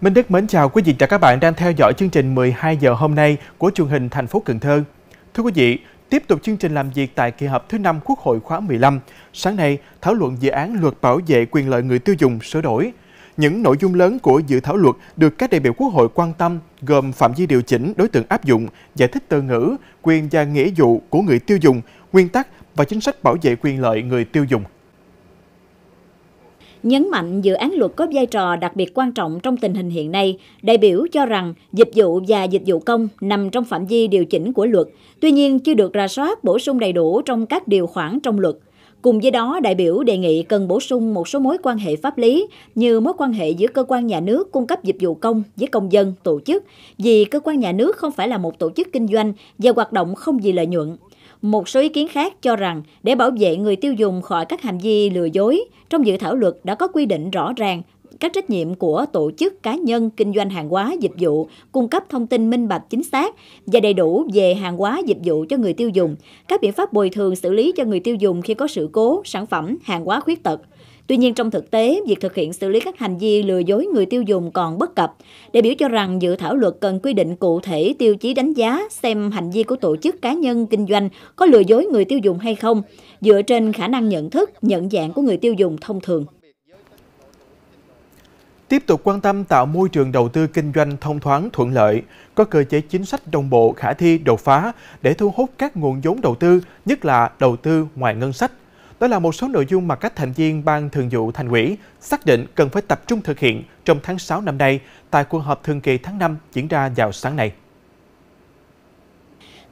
Minh Đức mến chào quý vị và các bạn đang theo dõi chương trình 12 giờ hôm nay của truyền hình thành phố Cần Thơ. Thưa quý vị, tiếp tục chương trình làm việc tại kỳ họp thứ 5 Quốc hội khóa 15. Sáng nay, thảo luận dự án luật bảo vệ quyền lợi người tiêu dùng sửa đổi. Những nội dung lớn của dự thảo luật được các đại biểu Quốc hội quan tâm gồm phạm vi điều chỉnh đối tượng áp dụng, giải thích từ ngữ, quyền và nghĩa vụ của người tiêu dùng, nguyên tắc và chính sách bảo vệ quyền lợi người tiêu dùng. Nhấn mạnh dự án luật có vai trò đặc biệt quan trọng trong tình hình hiện nay, đại biểu cho rằng dịch vụ và dịch vụ công nằm trong phạm vi điều chỉnh của luật, tuy nhiên chưa được ra soát bổ sung đầy đủ trong các điều khoản trong luật. Cùng với đó, đại biểu đề nghị cần bổ sung một số mối quan hệ pháp lý như mối quan hệ giữa cơ quan nhà nước cung cấp dịch vụ công với công dân, tổ chức, vì cơ quan nhà nước không phải là một tổ chức kinh doanh và hoạt động không vì lợi nhuận. Một số ý kiến khác cho rằng để bảo vệ người tiêu dùng khỏi các hành vi lừa dối, trong dự thảo luật đã có quy định rõ ràng các trách nhiệm của tổ chức cá nhân kinh doanh hàng hóa dịch vụ cung cấp thông tin minh bạch chính xác và đầy đủ về hàng hóa dịch vụ cho người tiêu dùng các biện pháp bồi thường xử lý cho người tiêu dùng khi có sự cố sản phẩm hàng hóa khuyết tật Tuy nhiên trong thực tế, việc thực hiện xử lý các hành vi lừa dối người tiêu dùng còn bất cập. đại biểu cho rằng dự thảo luật cần quy định cụ thể tiêu chí đánh giá xem hành vi của tổ chức cá nhân kinh doanh có lừa dối người tiêu dùng hay không, dựa trên khả năng nhận thức, nhận dạng của người tiêu dùng thông thường. Tiếp tục quan tâm tạo môi trường đầu tư kinh doanh thông thoáng thuận lợi, có cơ chế chính sách đồng bộ khả thi đột phá để thu hút các nguồn vốn đầu tư, nhất là đầu tư ngoài ngân sách đó là một số nội dung mà các thành viên Ban Thường vụ Thành ủy xác định cần phải tập trung thực hiện trong tháng 6 năm nay tại cuộc họp thường kỳ tháng 5 diễn ra vào sáng nay.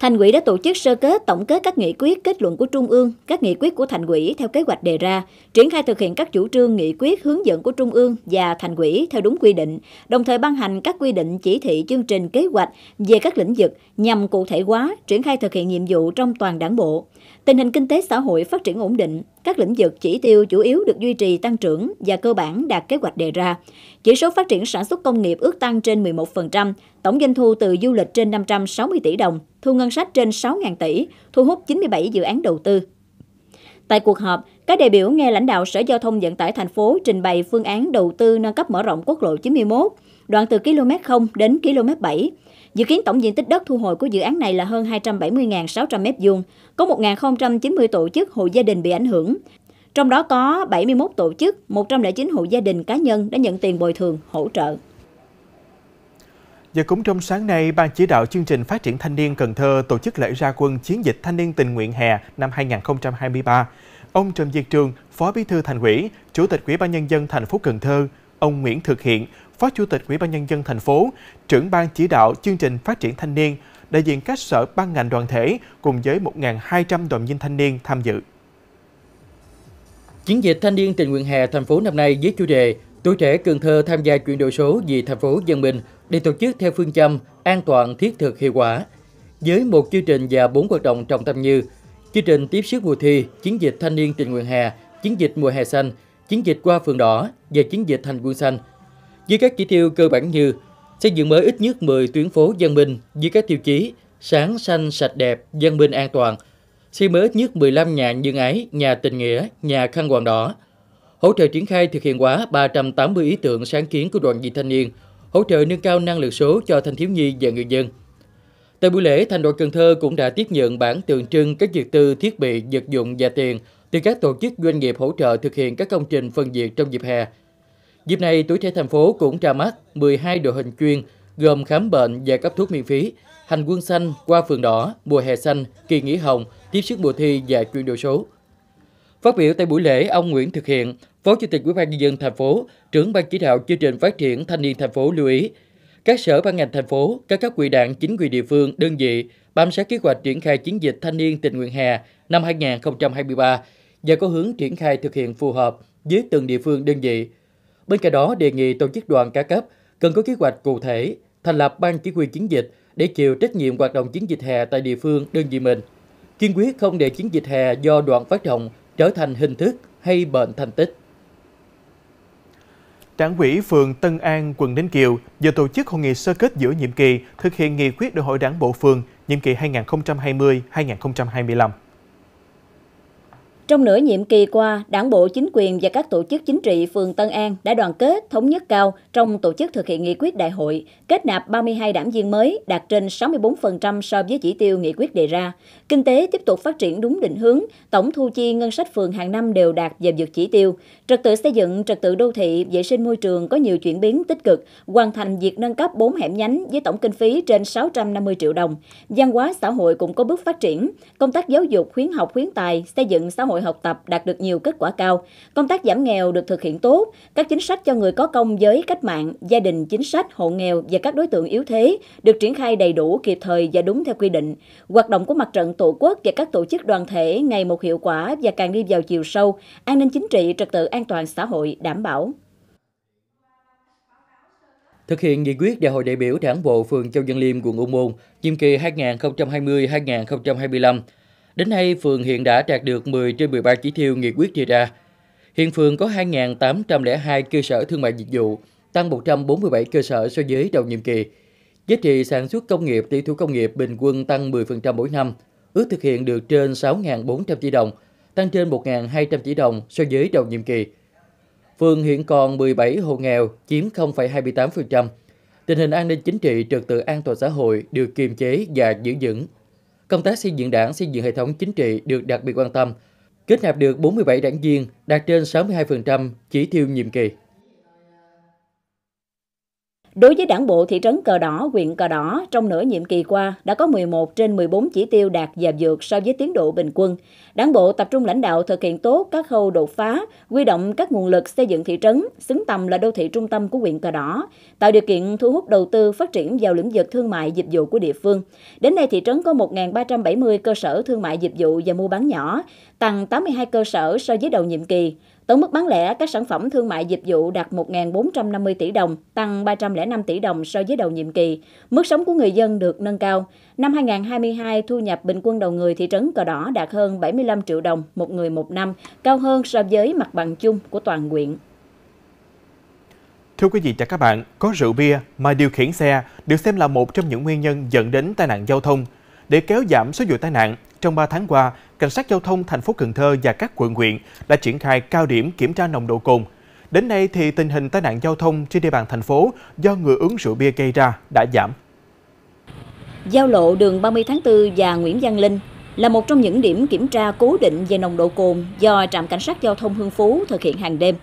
Thành ủy đã tổ chức sơ kết tổng kết các nghị quyết kết luận của Trung ương, các nghị quyết của Thành ủy theo kế hoạch đề ra, triển khai thực hiện các chủ trương nghị quyết hướng dẫn của Trung ương và Thành ủy theo đúng quy định, đồng thời ban hành các quy định chỉ thị chương trình kế hoạch về các lĩnh vực nhằm cụ thể hóa, triển khai thực hiện nhiệm vụ trong toàn đảng bộ. Tình hình kinh tế xã hội phát triển ổn định, các lĩnh vực chỉ tiêu chủ yếu được duy trì tăng trưởng và cơ bản đạt kế hoạch đề ra. Chỉ số phát triển sản xuất công nghiệp ước tăng trên 11%, tổng doanh thu từ du lịch trên 560 tỷ đồng, thu ngân sách trên 6.000 tỷ, thu hút 97 dự án đầu tư. Tại cuộc họp, các đại biểu nghe lãnh đạo Sở Giao thông Vận tải thành phố trình bày phương án đầu tư nâng cấp mở rộng quốc lộ 91, đoạn từ km 0 đến km 7, Dự kiến tổng diện tích đất thu hồi của dự án này là hơn 270.600 m2, có 1.090 tổ chức hộ gia đình bị ảnh hưởng. Trong đó có 71 tổ chức, 109 hộ gia đình cá nhân đã nhận tiền bồi thường, hỗ trợ. Và cũng trong sáng nay, Ban chỉ đạo chương trình phát triển thanh niên Cần Thơ tổ chức lễ ra quân chiến dịch thanh niên tình nguyện hè năm 2023. Ông Trần Diệt Trường, Phó Bí thư Thành ủy, Chủ tịch Ủy ban nhân dân thành phố Cần Thơ, ông Nguyễn Thực Hiện, Phó Chủ tịch Ủy ban Nhân dân thành phố, trưởng ban chỉ đạo chương trình phát triển thanh niên, đại diện các sở ban ngành đoàn thể cùng với 1.200 đoàn viên thanh niên tham dự. Chiến dịch thanh niên tình nguyện hè thành phố năm nay với chủ đề Tuổi trẻ Cần Thơ tham gia chuyển đổi số vì thành phố dân minh được tổ chức theo phương châm an toàn, thiết thực, hiệu quả. Với một chương trình và bốn hoạt động trọng tâm như chương trình tiếp sức mùa thi, chiến dịch thanh niên tình nguyện hè, chiến dịch mùa hè xanh, chiến dịch qua phường đỏ và chiến dịch thành quân xanh – với các chỉ tiêu cơ bản như xây dựng mới ít nhất 10 tuyến phố dân minh với các tiêu chí sáng, xanh, sạch đẹp, dân minh an toàn, xây mới ít nhất 15 nhà nhân ái, nhà tình nghĩa, nhà khăn hoàng đỏ, hỗ trợ triển khai thực hiện quá 380 ý tưởng sáng kiến của đoàn viên thanh niên, hỗ trợ nâng cao năng lực số cho thanh thiếu nhi và người dân. Tại buổi lễ, thành đoàn Cần Thơ cũng đã tiếp nhận bản tượng trưng các vật tư, thiết bị, vật dụng và tiền từ các tổ chức doanh nghiệp hỗ trợ thực hiện các công trình phân diệt trong dịp hè. Dịp này, tuổi trẻ thành phố cũng ra mắt 12 đội hình chuyên gồm khám bệnh và cấp thuốc miễn phí, hành quân xanh qua phường đỏ, mùa hè xanh, kỳ nghỉ hồng, tiếp sức mùa thi và chuyển đổi số. Phát biểu tại buổi lễ, ông Nguyễn Thực Hiện, Phó Chủ tịch Ủy ban nhân dân thành phố, trưởng ban chỉ đạo chương trình phát triển thanh niên thành phố lưu ý, các sở ban ngành thành phố, các cấp ủy đảng, chính quyền địa phương, đơn vị bám sát kế hoạch triển khai chiến dịch thanh niên tình nguyện hè năm 2023 và có hướng triển khai thực hiện phù hợp với từng địa phương đơn vị, Bên cạnh đó, đề nghị tổ chức đoàn ca cấp cần có kế hoạch cụ thể, thành lập ban chỉ huy chiến dịch để chịu trách nhiệm hoạt động chiến dịch hè tại địa phương đơn vị mình. Kiên quyết không để chiến dịch hè do đoàn phát động trở thành hình thức hay bệnh thành tích. Đảng ủy phường Tân An, quận Ninh Kiều vừa tổ chức hội nghị sơ kết giữa nhiệm kỳ thực hiện nghị quyết đại hội đảng bộ phường nhiệm kỳ 2020-2025. Trong nửa nhiệm kỳ qua, đảng bộ chính quyền và các tổ chức chính trị phường Tân An đã đoàn kết, thống nhất cao trong tổ chức thực hiện nghị quyết đại hội, kết nạp 32 đảng viên mới, đạt trên 64% so với chỉ tiêu nghị quyết đề ra. Kinh tế tiếp tục phát triển đúng định hướng, tổng thu chi ngân sách phường hàng năm đều đạt và vượt chỉ tiêu. Trật tự xây dựng, trật tự đô thị, vệ sinh môi trường có nhiều chuyển biến tích cực, hoàn thành việc nâng cấp 4 hẻm nhánh với tổng kinh phí trên 650 triệu đồng. Văn hóa xã hội cũng có bước phát triển, công tác giáo dục khuyến học khuyến tài, xây dựng xã hội hội học tập đạt được nhiều kết quả cao, công tác giảm nghèo được thực hiện tốt, các chính sách cho người có công với cách mạng, gia đình chính sách, hộ nghèo và các đối tượng yếu thế được triển khai đầy đủ, kịp thời và đúng theo quy định. Hoạt động của mặt trận Tổ quốc và các tổ chức đoàn thể ngày một hiệu quả và càng đi vào chiều sâu, an ninh chính trị, trật tự an toàn xã hội đảm bảo. Thực hiện nghị quyết Đại hội đại biểu Đảng bộ phường Châu dân Liêm, quận U Môn, nhiệm kỳ 2020-2025, Đến nay, phường hiện đã đạt được 10 trên 13 chỉ tiêu nghị quyết đề ra. Hiện phường có 2.802 cơ sở thương mại dịch vụ, tăng 147 cơ sở so với đầu nhiệm kỳ. Giá trị sản xuất công nghiệp tỷ thủ công nghiệp bình quân tăng 10% mỗi năm, ước thực hiện được trên 6.400 tỷ đồng, tăng trên 1.200 tỷ đồng so với đầu nhiệm kỳ. Phường hiện còn 17 hộ nghèo, chiếm 0,28%. Tình hình an ninh chính trị, trật tự an toàn xã hội được kiềm chế và giữ vững công tác xây dựng đảng, xây dựng hệ thống chính trị được đặc biệt quan tâm, kết nạp được 47 đảng viên, đạt trên 62% chỉ tiêu nhiệm kỳ. Đối với đảng bộ thị trấn Cờ Đỏ, huyện Cờ Đỏ, trong nửa nhiệm kỳ qua đã có 11 trên 14 chỉ tiêu đạt và vượt so với tiến độ bình quân. Đảng bộ tập trung lãnh đạo thực hiện tốt các khâu đột phá, quy động các nguồn lực xây dựng thị trấn, xứng tầm là đô thị trung tâm của huyện Cờ Đỏ, tạo điều kiện thu hút đầu tư phát triển vào lĩnh vực thương mại dịch vụ của địa phương. Đến nay thị trấn có 1.370 cơ sở thương mại dịch vụ và mua bán nhỏ, tăng 82 cơ sở so với đầu nhiệm kỳ. Tổng mức bán lẻ các sản phẩm thương mại dịch vụ đạt 1.450 tỷ đồng, tăng 305 tỷ đồng so với đầu nhiệm kỳ. Mức sống của người dân được nâng cao. Năm 2022, thu nhập bình quân đầu người thị trấn Cờ Đỏ đạt hơn 75 triệu đồng một người một năm, cao hơn so với mặt bằng chung của toàn huyện. Thưa quý vị và các bạn, có rượu bia mà điều khiển xe được xem là một trong những nguyên nhân dẫn đến tai nạn giao thông. Để kéo giảm số vụ tai nạn, trong 3 tháng qua, cảnh sát giao thông thành phố Cần Thơ và các quận huyện đã triển khai cao điểm kiểm tra nồng độ cồn. Đến nay thì tình hình tai nạn giao thông trên địa bàn thành phố do người uống rượu bia gây ra đã giảm. Giao lộ đường 30 tháng 4 và Nguyễn Văn Linh là một trong những điểm kiểm tra cố định về nồng độ cồn do trạm cảnh sát giao thông Hương Phú thực hiện hàng đêm.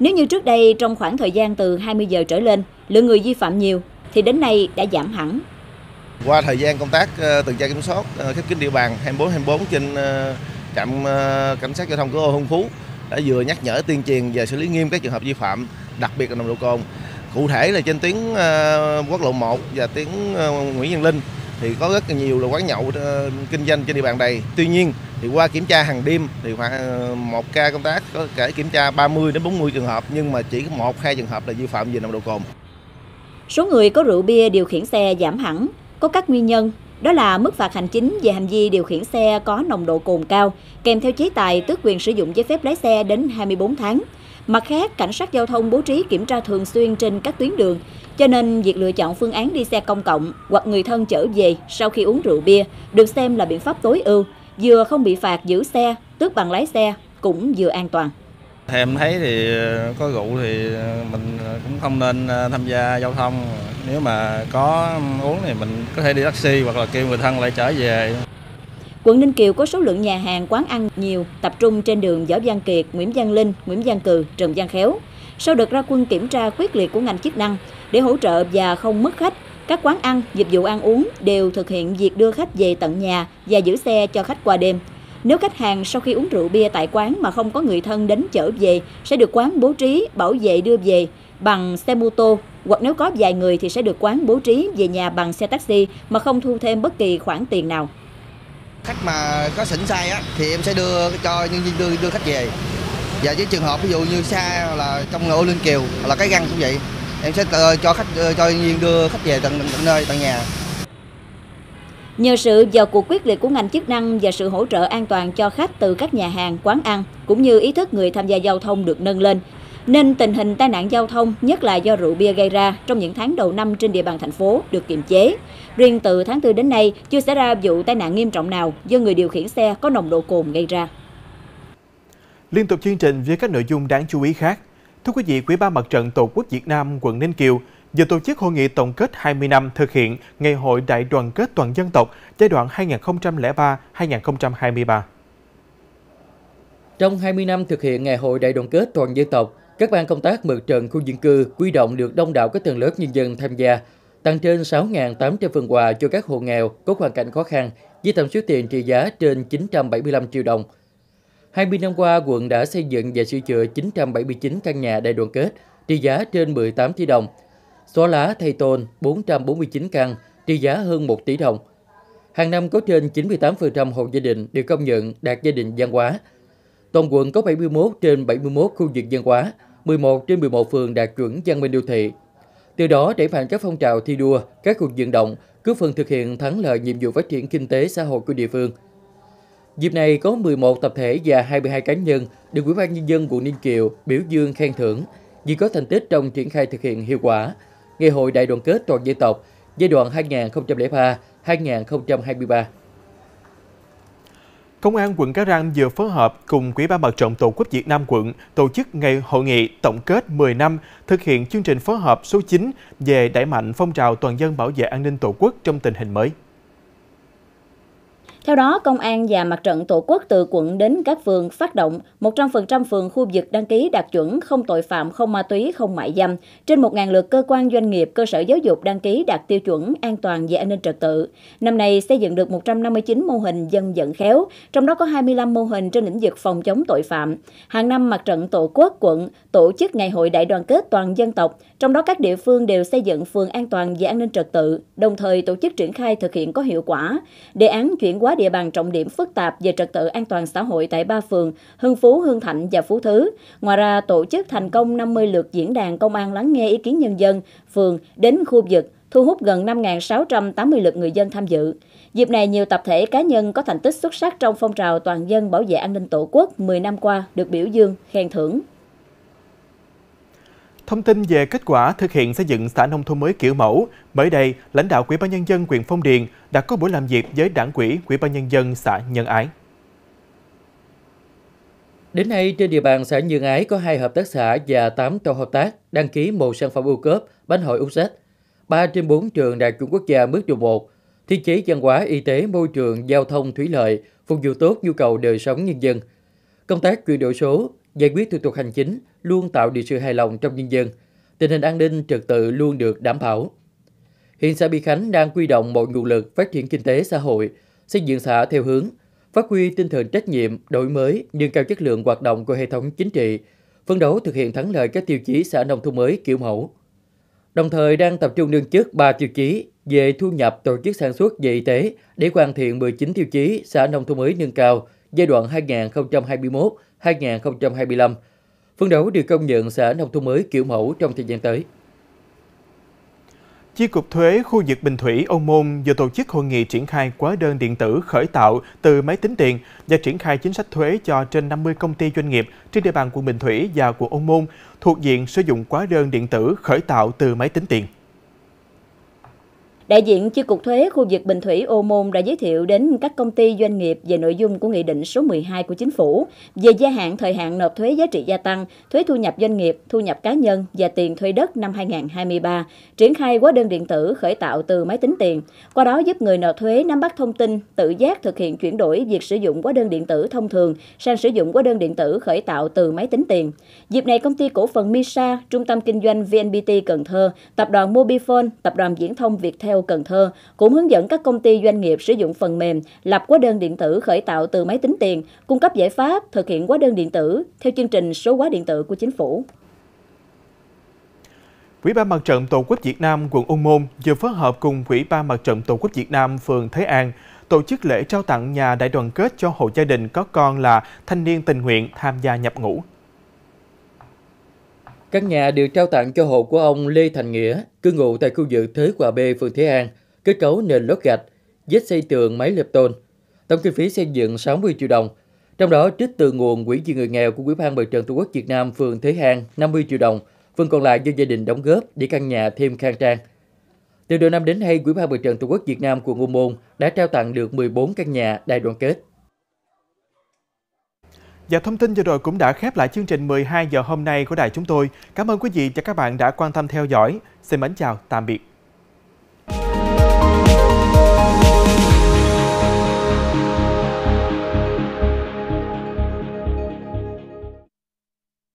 Nếu như trước đây trong khoảng thời gian từ 20 giờ trở lên, lượng người vi phạm nhiều thì đến nay đã giảm hẳn qua thời gian công tác ờ, tuần tra kiểm soát ờ, khép kín địa bàn 24-24 trên ờ, trạm cảnh sát giao thông cửa ô Hưng Phú đã vừa nhắc nhở tuyên truyền về xử lý nghiêm các trường hợp vi phạm, đặc biệt là nồng độ cồn. Cụ thể là trên tuyến quốc lộ 1 và tuyến Nguyễn Văn Linh thì có rất nhiều là quán nhậu kinh doanh trên địa bàn này. Tuy nhiên thì qua kiểm tra hàng đêm thì khoảng một ca công tác có thể kiểm tra 30 đến 40 trường hợp nhưng mà chỉ có một hai trường hợp là vi phạm về nồng độ cồn. Số người có rượu bia điều khiển xe giảm hẳn, có các nguyên nhân, đó là mức phạt hành chính về hành vi điều khiển xe có nồng độ cồn cao, kèm theo chế tài tước quyền sử dụng giấy phép lái xe đến 24 tháng. Mặt khác, cảnh sát giao thông bố trí kiểm tra thường xuyên trên các tuyến đường, cho nên việc lựa chọn phương án đi xe công cộng hoặc người thân chở về sau khi uống rượu bia được xem là biện pháp tối ưu, vừa không bị phạt giữ xe, tước bằng lái xe, cũng vừa an toàn. Em thấy thì ờ, có rượu thì ờ, mình cũng không nên ờ, tham gia giao thông. Nếu mà có uống thì mình có thể đi taxi hoặc là kêu người thân lại trở về. Quận Ninh Kiều có số lượng nhà hàng, quán ăn nhiều, tập trung trên đường Võ Văn Kiệt, Nguyễn Văn Linh, Nguyễn Văn Cừ, Trần Văn Khéo. Sau đợt ra quân kiểm tra quyết liệt của ngành chức năng để hỗ trợ và không mất khách, các quán ăn, dịch vụ ăn uống đều thực hiện việc đưa khách về tận nhà và giữ xe cho khách qua đêm. Nếu khách hàng sau khi uống rượu bia tại quán mà không có người thân đến chở về, sẽ được quán bố trí bảo vệ đưa về bằng xe mô tô hoặc nếu có vài người thì sẽ được quán bố trí về nhà bằng xe taxi mà không thu thêm bất kỳ khoản tiền nào. Khách mà có sỉnh say á, thì em sẽ đưa cho nhân viên đưa đưa khách về. Và với trường hợp ví dụ như xa là trong ô Linh Kiều hoặc là cái găng cũng vậy, em sẽ ờ, cho khách ờ, cho nhân viên đưa khách về tận, tận nơi tận nhà. Nhờ sự vào cuộc quyết liệt của ngành chức năng và sự hỗ trợ an toàn cho khách từ các nhà hàng, quán ăn, cũng như ý thức người tham gia giao thông được nâng lên, nên tình hình tai nạn giao thông, nhất là do rượu bia gây ra trong những tháng đầu năm trên địa bàn thành phố được kiềm chế. Riêng từ tháng 4 đến nay, chưa xảy ra vụ tai nạn nghiêm trọng nào do người điều khiển xe có nồng độ cồn gây ra. Liên tục chương trình với các nội dung đáng chú ý khác. Thưa quý vị, Quỹ ban Mặt trận Tổ quốc Việt Nam quận Ninh Kiều vừa tổ chức hội nghị tổng kết 20 năm thực hiện Ngày hội Đại đoàn kết toàn dân tộc giai đoạn 2003-2023. Trong 20 năm thực hiện Ngày hội Đại đoàn kết toàn dân tộc, các ban công tác mượn trận khu dân cư quy động được đông đảo các tầng lớp nhân dân tham gia, tặng trên 6.800 phần quà cho các hộ nghèo có hoàn cảnh khó khăn, với tổng số tiền trị giá trên 975 triệu đồng. 20 năm qua, quận đã xây dựng và sửa chữa 979 căn nhà đại đoàn kết, trị giá trên 18 tỷ đồng, xóa lá thay tôn 449 căn, trị giá hơn 1 tỷ đồng. Hàng năm có trên 98% hộ gia đình được công nhận đạt gia đình văn hóa. Toàn quận có 71 trên 71 khu vực văn hóa, 11 trên 11 phường đạt chuẩn văn minh đô thị. Từ đó đẩy mạnh các phong trào thi đua, các cuộc vận động, góp phần thực hiện thắng lợi nhiệm vụ phát triển kinh tế xã hội của địa phương. Dịp này có 11 tập thể và 22 cá nhân được Ủy ban nhân dân quận Ninh Kiều biểu dương khen thưởng vì có thành tích trong triển khai thực hiện hiệu quả Ngày hội Đại đoàn kết toàn dân tộc giai đoạn 2003-2023. Công an quận Cái Răng vừa phối hợp cùng Quỹ ban mặt trận Tổ quốc Việt Nam quận tổ chức ngày hội nghị tổng kết 10 năm thực hiện chương trình phối hợp số 9 về đẩy mạnh phong trào toàn dân bảo vệ an ninh Tổ quốc trong tình hình mới. Theo đó, Công an và Mặt trận Tổ quốc từ quận đến các phường phát động 100% phường khu vực đăng ký đạt chuẩn không tội phạm, không ma túy, không mại dâm. Trên 1.000 lượt cơ quan doanh nghiệp, cơ sở giáo dục đăng ký đạt tiêu chuẩn an toàn về an ninh trật tự. Năm nay xây dựng được 159 mô hình dân vận khéo, trong đó có 25 mô hình trên lĩnh vực phòng chống tội phạm. Hàng năm, Mặt trận Tổ quốc quận tổ chức Ngày hội Đại đoàn kết toàn dân tộc, trong đó các địa phương đều xây dựng phường an toàn về an ninh trật tự, đồng thời tổ chức triển khai thực hiện có hiệu quả. Đề án chuyển hóa địa bàn trọng điểm phức tạp về trật tự an toàn xã hội tại ba phường Hưng Phú, Hưng Thạnh và Phú Thứ. Ngoài ra, tổ chức thành công 50 lượt diễn đàn công an lắng nghe ý kiến nhân dân, phường đến khu vực thu hút gần 5.680 lượt người dân tham dự. Dịp này, nhiều tập thể cá nhân có thành tích xuất sắc trong phong trào toàn dân bảo vệ an ninh tổ quốc 10 năm qua được biểu dương, khen thưởng. Thông tin về kết quả thực hiện xây dựng xã nông thôn mới kiểu mẫu, mới đây, lãnh đạo Ủy ban nhân dân huyện Phong Điền đã có buổi làm việc với đảng quỹ Ủy ban nhân dân xã Nhân Ái. Đến nay, trên địa bàn xã Nhân Ái có hai hợp tác xã và 8 tổ hợp tác đăng ký một sản phẩm ưu cớp, bánh hội ung sách. 3 trên 4 trường đạt chuẩn quốc gia mức độ 1, thiết chế văn hóa, y tế, môi trường, giao thông, thủy lợi, phục vụ tốt nhu cầu đời sống nhân dân. Công tác chuyển đổi số, giải quyết thủ tục hành chính luôn tạo được sự hài lòng trong nhân dân, tình hình an ninh trật tự luôn được đảm bảo. Hiện xã Bi Khánh đang quy động mọi nguồn lực phát triển kinh tế xã hội, xây dựng xã theo hướng phát huy tinh thần trách nhiệm, đổi mới, nâng cao chất lượng hoạt động của hệ thống chính trị, phấn đấu thực hiện thắng lợi các tiêu chí xã nông thôn mới kiểu mẫu. Đồng thời đang tập trung nâng chức 3 tiêu chí về thu nhập tổ chức sản xuất về y tế để hoàn thiện 19 tiêu chí xã nông thôn mới nâng cao giai đoạn 2021 2025, phấn đấu được công nhận xã nông thôn mới kiểu mẫu trong thời gian tới. Chi cục thuế khu vực Bình Thủy, Ô Môn vừa tổ chức hội nghị triển khai quá đơn điện tử khởi tạo từ máy tính tiền và triển khai chính sách thuế cho trên 50 công ty doanh nghiệp trên địa bàn quận Bình Thủy và quận Ô Môn thuộc diện sử dụng quá đơn điện tử khởi tạo từ máy tính tiền. Đại diện Chi cục thuế khu vực Bình Thủy Ô Môn đã giới thiệu đến các công ty doanh nghiệp về nội dung của Nghị định số 12 của Chính phủ về gia hạn thời hạn nộp thuế giá trị gia tăng, thuế thu nhập doanh nghiệp, thu nhập cá nhân và tiền thuê đất năm 2023, triển khai hóa đơn điện tử khởi tạo từ máy tính tiền, qua đó giúp người nộp thuế nắm bắt thông tin, tự giác thực hiện chuyển đổi việc sử dụng hóa đơn điện tử thông thường sang sử dụng hóa đơn điện tử khởi tạo từ máy tính tiền. Dịp này, công ty cổ phần Misa, Trung tâm Kinh doanh VNPT Cần Thơ, Tập đoàn Mobifone, Tập đoàn Viễn thông Viettel Châu, Cần Thơ cũng hướng dẫn các công ty doanh nghiệp sử dụng phần mềm lập hóa đơn điện tử khởi tạo từ máy tính tiền, cung cấp giải pháp thực hiện hóa đơn điện tử theo chương trình số hóa điện tử của chính phủ. Ủy ban Mặt trận Tổ quốc Việt Nam quận Ung Môn vừa phối hợp cùng Ủy ban Mặt trận Tổ quốc Việt Nam phường Thế An tổ chức lễ trao tặng nhà đại đoàn kết cho hộ gia đình có con là thanh niên tình nguyện tham gia nhập ngũ. Căn nhà được trao tặng cho hộ của ông Lê Thành Nghĩa, cư ngụ tại khu dự Thới Hòa B, phường Thế An, kết cấu nền lót gạch, vết xây tường máy lập tôn. Tổng kinh phí xây dựng 60 triệu đồng, trong đó trích từ nguồn quỹ vì người nghèo của Quỹ ban Mặt trận Tổ quốc Việt Nam phường Thế An 50 triệu đồng, phần còn lại do gia đình đóng góp để căn nhà thêm khang trang. Từ đầu năm đến nay, Quỹ ban Mặt trận Tổ quốc Việt Nam quận U Môn đã trao tặng được 14 căn nhà đại đoàn kết. Và thông tin vừa rồi cũng đã khép lại chương trình 12 giờ hôm nay của đài chúng tôi. Cảm ơn quý vị và các bạn đã quan tâm theo dõi. Xin mến chào, tạm biệt.